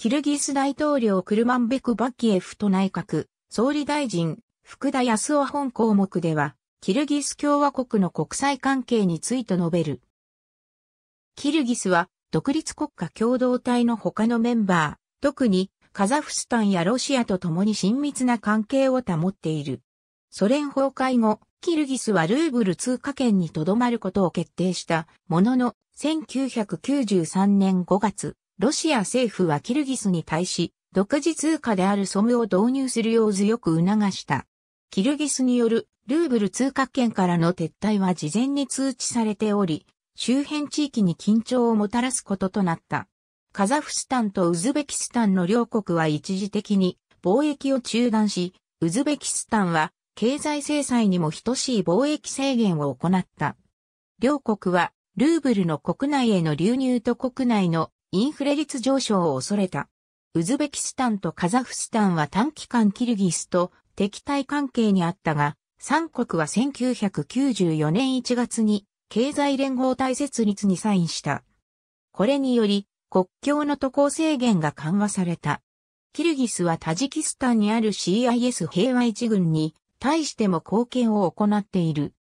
キルギス大統領クルマンベク・バキエフと内閣、総理大臣、福田康夫本項目では、キルギス共和国の国際関係について述べる。キルギスは、独立国家共同体の他のメンバー、特にカザフスタンやロシアと共に親密な関係を保っている。ソ連崩壊後、キルギスはルーブル通貨圏にとどまることを決定したものの、1993年5月、ロシア政府はキルギスに対し、独自通貨であるソムを導入するよう強く促した。キルギスによるルーブル通貨圏からの撤退は事前に通知されており、周辺地域に緊張をもたらすこととなった。カザフスタンとウズベキスタンの両国は一時的に貿易を中断し、ウズベキスタンは経済制裁にも等しい貿易制限を行った。両国はルーブルの国内への流入と国内のインフレ率上昇を恐れた。ウズベキスタンとカザフスタンは短期間キルギスと敵対関係にあったが、三国は1994年1月に経済連合体設立にサインした。これにより国境の渡航制限が緩和された。キルギスはタジキスタンにある CIS 平和一軍に対しても貢献を行っている。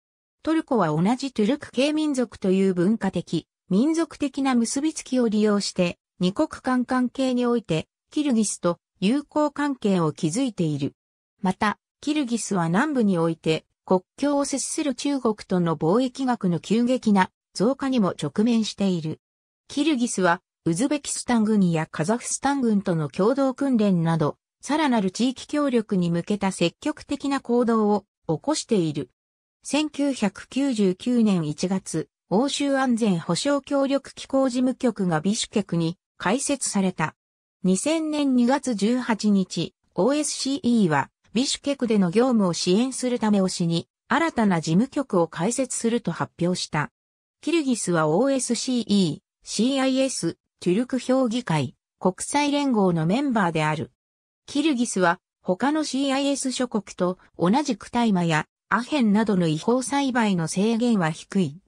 トルコは同じトゥルク系民族という文化的、民族的な結びつきを利用して、二国間関係において、キルギスと友好関係を築いている。また、キルギスは南部において、国境を接する中国との貿易額の急激な増加にも直面している。キルギスは、ウズベキスタン軍やカザフスタン軍との共同訓練など、さらなる地域協力に向けた積極的な行動を起こしている。1999年1月、欧州安全保障協力機構事務局がビシュケクに開設された。2000年2月18日、OSCE はビシュケクでの業務を支援するため推しに新たな事務局を開設すると発表した。キルギスは OSCE、CIS、トゥルク評議会、国際連合のメンバーである。キルギスは他の CIS 諸国と同じく大麻やアヘンなどの違法栽培の制限は低い。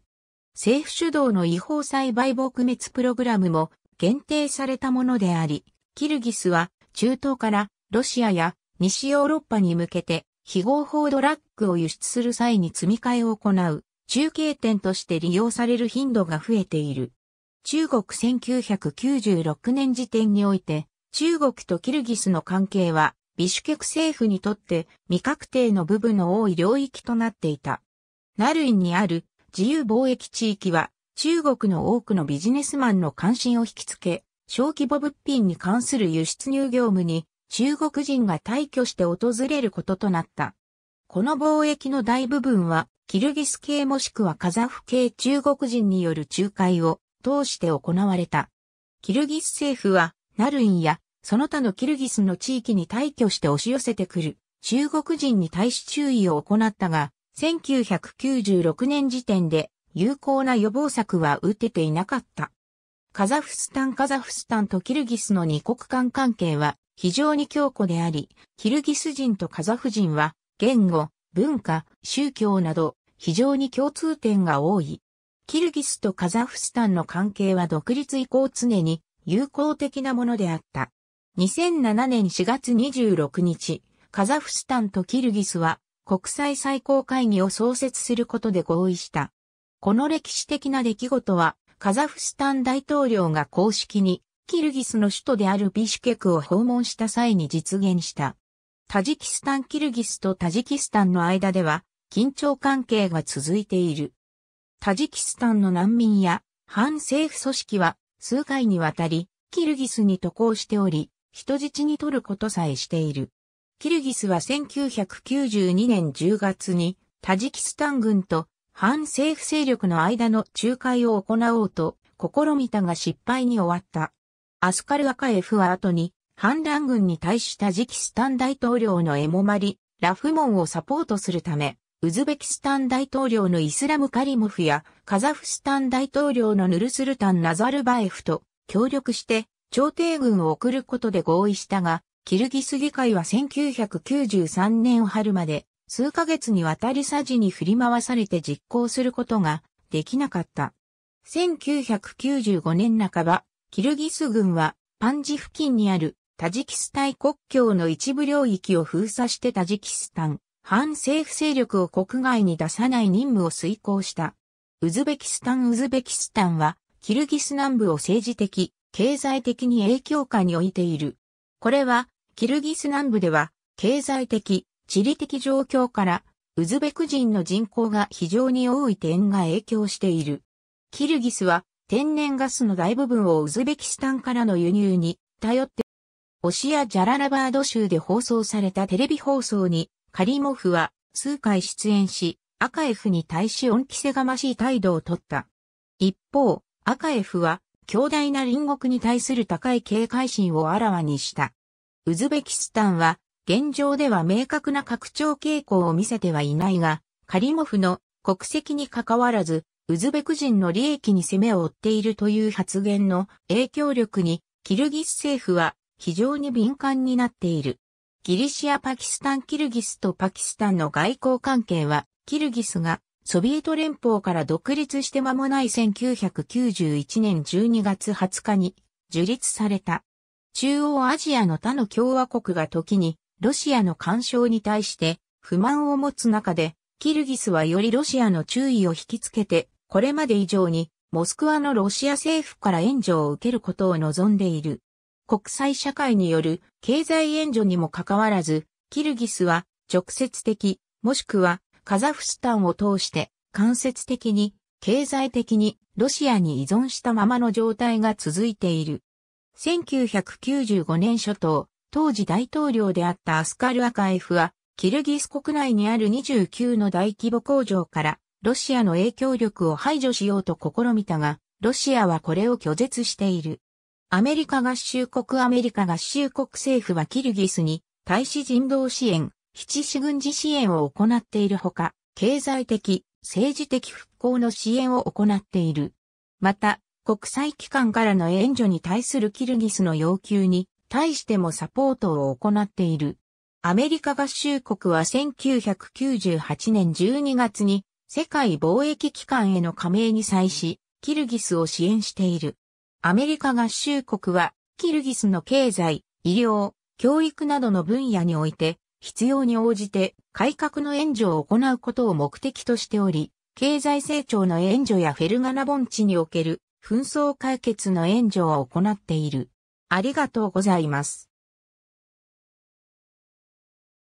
政府主導の違法栽培撲滅プログラムも限定されたものであり、キルギスは中東からロシアや西ヨーロッパに向けて非合法ドラッグを輸出する際に積み替えを行う中継点として利用される頻度が増えている。中国1996年時点において中国とキルギスの関係はビシュケク政府にとって未確定の部分の多い領域となっていた。ナルインにある自由貿易地域は中国の多くのビジネスマンの関心を引きつけ、小規模物品に関する輸出入業務に中国人が退去して訪れることとなった。この貿易の大部分は、キルギス系もしくはカザフ系中国人による仲介を通して行われた。キルギス政府は、ナルインやその他のキルギスの地域に退去して押し寄せてくる中国人に対し注意を行ったが、1996年時点で有効な予防策は打てていなかった。カザフスタンカザフスタンとキルギスの二国間関係は非常に強固であり、キルギス人とカザフ人は言語、文化、宗教など非常に共通点が多い。キルギスとカザフスタンの関係は独立以降常に友好的なものであった。2007年4月26日、カザフスタンとキルギスは国際最高会議を創設することで合意した。この歴史的な出来事は、カザフスタン大統領が公式に、キルギスの首都であるビシュケクを訪問した際に実現した。タジキスタン・キルギスとタジキスタンの間では、緊張関係が続いている。タジキスタンの難民や反政府組織は数回にわたりキルギスに渡航しており、人質に取ることさえしている。キルギスは1992年10月にタジキスタン軍と反政府勢力の間の仲介を行おうと試みたが失敗に終わった。アスカル・アカエフは後に反乱軍に対しタジキスタン大統領のエモマリ、ラフモンをサポートするため、ウズベキスタン大統領のイスラム・カリモフやカザフスタン大統領のヌルスルタン・ナザルバエフと協力して朝廷軍を送ることで合意したが、キルギス議会は1993年春まで数ヶ月にわたりサジに振り回されて実行することができなかった。1995年半ば、キルギス軍はパンジ付近にあるタジキスタイ国境の一部領域を封鎖してタジキスタン、反政府勢力を国外に出さない任務を遂行した。ウズベキスタンウズベキスタンは、キルギス南部を政治的、経済的に影響下に置いている。これは、キルギス南部では、経済的、地理的状況から、ウズベク人の人口が非常に多い点が影響している。キルギスは、天然ガスの大部分をウズベキスタンからの輸入に頼って、オシア・ジャララバード州で放送されたテレビ放送に、カリモフは数回出演し、赤 F に対し恩着せがましい態度をとった。一方、赤 F は、強大な隣国に対する高い警戒心をあらわにした。ウズベキスタンは、現状では明確な拡張傾向を見せてはいないが、カリモフの国籍に関わらず、ウズベク人の利益に攻めを負っているという発言の影響力に、キルギス政府は非常に敏感になっている。ギリシア・パキスタン・キルギスとパキスタンの外交関係は、キルギスがソビエト連邦から独立して間もない1991年12月20日に樹立された。中央アジアの他の共和国が時にロシアの干渉に対して不満を持つ中で、キルギスはよりロシアの注意を引きつけて、これまで以上にモスクワのロシア政府から援助を受けることを望んでいる。国際社会による経済援助にもかかわらず、キルギスは直接的、もしくはカザフスタンを通して間接的に、経済的にロシアに依存したままの状態が続いている。1995年初頭、当時大統領であったアスカル・アカエフは、キルギス国内にある29の大規模工場から、ロシアの影響力を排除しようと試みたが、ロシアはこれを拒絶している。アメリカ合衆国アメリカ合衆国政府はキルギスに、大使人道支援、七支軍事支援を行っているほか、経済的、政治的復興の支援を行っている。また、国際機関からの援助に対するキルギスの要求に対してもサポートを行っている。アメリカ合衆国は1998年12月に世界貿易機関への加盟に際し、キルギスを支援している。アメリカ合衆国は、キルギスの経済、医療、教育などの分野において、必要に応じて改革の援助を行うことを目的としており、経済成長の援助やフェルガナ盆地における紛争解決の援助を行っている。ありがとうございます。